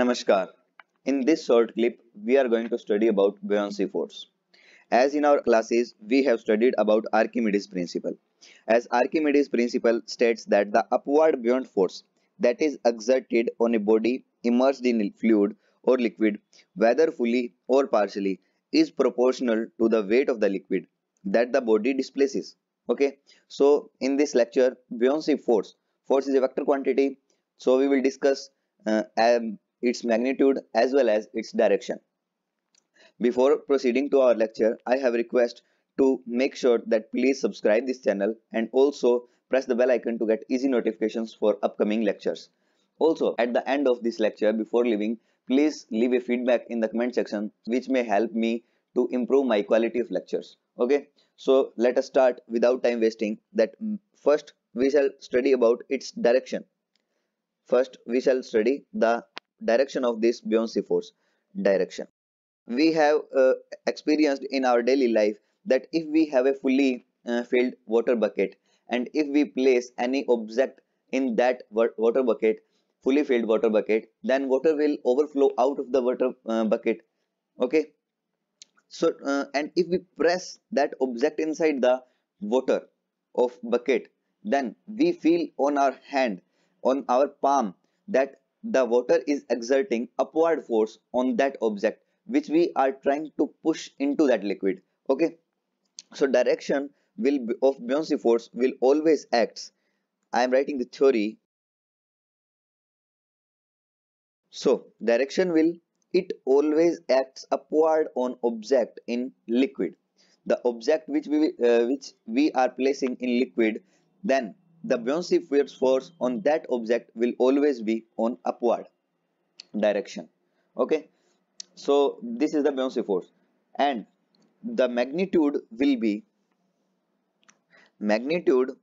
Namaskar. In this short clip, we are going to study about buoyancy force. As in our classes, we have studied about Archimedes principle. As Archimedes principle states that the upward buoyant force that is exerted on a body immersed in fluid or liquid, whether fully or partially, is proportional to the weight of the liquid that the body displaces. Okay, so in this lecture, buoyancy force, force is a vector quantity. So we will discuss uh, um, its magnitude as well as its direction. Before proceeding to our lecture, I have request to make sure that please subscribe this channel and also press the bell icon to get easy notifications for upcoming lectures. Also, at the end of this lecture, before leaving, please leave a feedback in the comment section which may help me to improve my quality of lectures. Okay, so let us start without time wasting that first we shall study about its direction. First, we shall study the direction of this buoyancy force direction. We have uh, experienced in our daily life that if we have a fully uh, filled water bucket and if we place any object in that water bucket, fully filled water bucket, then water will overflow out of the water uh, bucket. Okay. So, uh, and if we press that object inside the water of bucket, then we feel on our hand, on our palm that the water is exerting upward force on that object which we are trying to push into that liquid okay so direction will be, of buoyancy force will always acts i am writing the theory so direction will it always acts upward on object in liquid the object which we uh, which we are placing in liquid then the buoyancy force on that object will always be on upward direction okay so this is the buoyancy force and the magnitude will be magnitude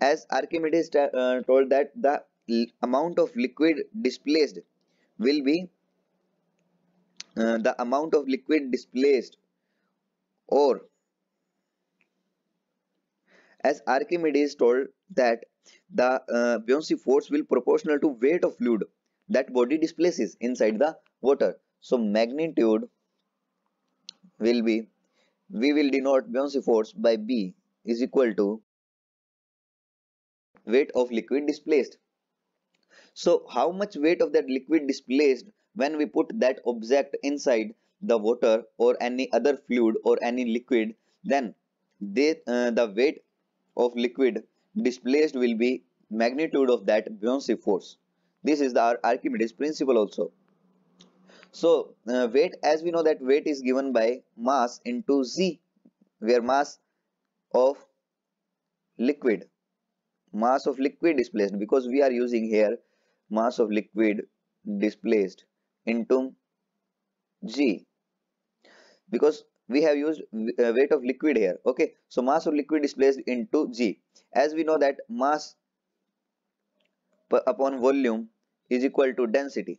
as archimedes uh, told that the amount of liquid displaced will be uh, the amount of liquid displaced or as Archimedes told that the uh, buoyancy force will proportional to weight of fluid that body displaces inside the water. So magnitude will be, we will denote buoyancy force by B is equal to weight of liquid displaced. So how much weight of that liquid displaced when we put that object inside the water or any other fluid or any liquid then they, uh, the weight of liquid displaced will be magnitude of that buoyancy force. This is the Archimedes principle also. So uh, weight as we know that weight is given by mass into Z where mass of liquid mass of liquid displaced because we are using here mass of liquid displaced into G because we have used uh, weight of liquid here okay so mass of liquid is placed into g as we know that mass upon volume is equal to density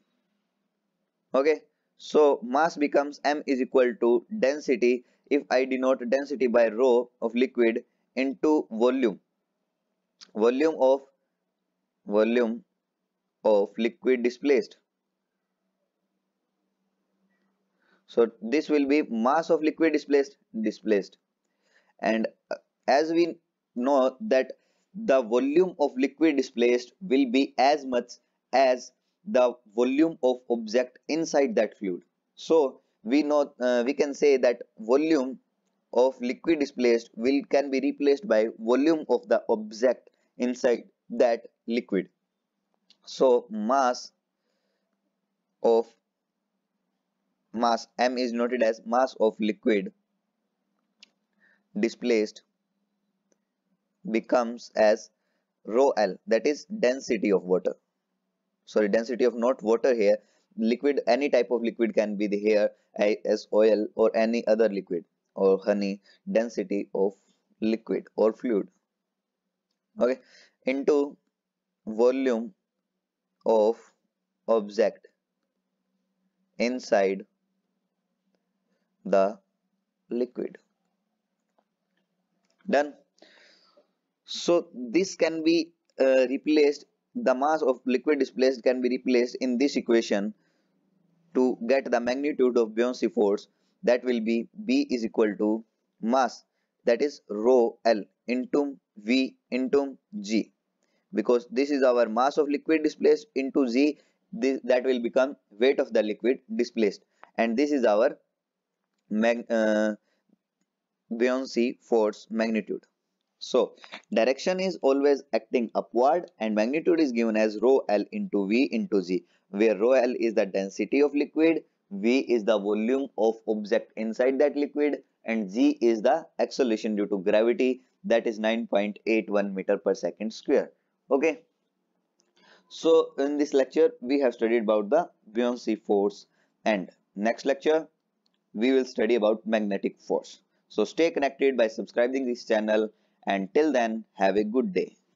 okay so mass becomes m is equal to density if i denote density by rho of liquid into volume volume of volume of liquid displaced so this will be mass of liquid displaced displaced and uh, as we know that the volume of liquid displaced will be as much as the volume of object inside that fluid so we know uh, we can say that volume of liquid displaced will can be replaced by volume of the object inside that liquid so mass of mass m is noted as mass of liquid displaced becomes as rho l that is density of water sorry density of not water here liquid any type of liquid can be the as oil or any other liquid or honey density of liquid or fluid okay into volume of object inside the liquid done so this can be uh, replaced the mass of liquid displaced can be replaced in this equation to get the magnitude of buoyancy force that will be b is equal to mass that is rho l into v into g because this is our mass of liquid displaced into z this, that will become weight of the liquid displaced and this is our mag uh, buoyancy force magnitude. So direction is always acting upward and magnitude is given as rho L into V into Z where rho L is the density of liquid, V is the volume of object inside that liquid and Z is the acceleration due to gravity that is 9.81 meter per second square. Okay. So in this lecture we have studied about the buoyancy force and next lecture we will study about magnetic force. So stay connected by subscribing this channel and till then have a good day.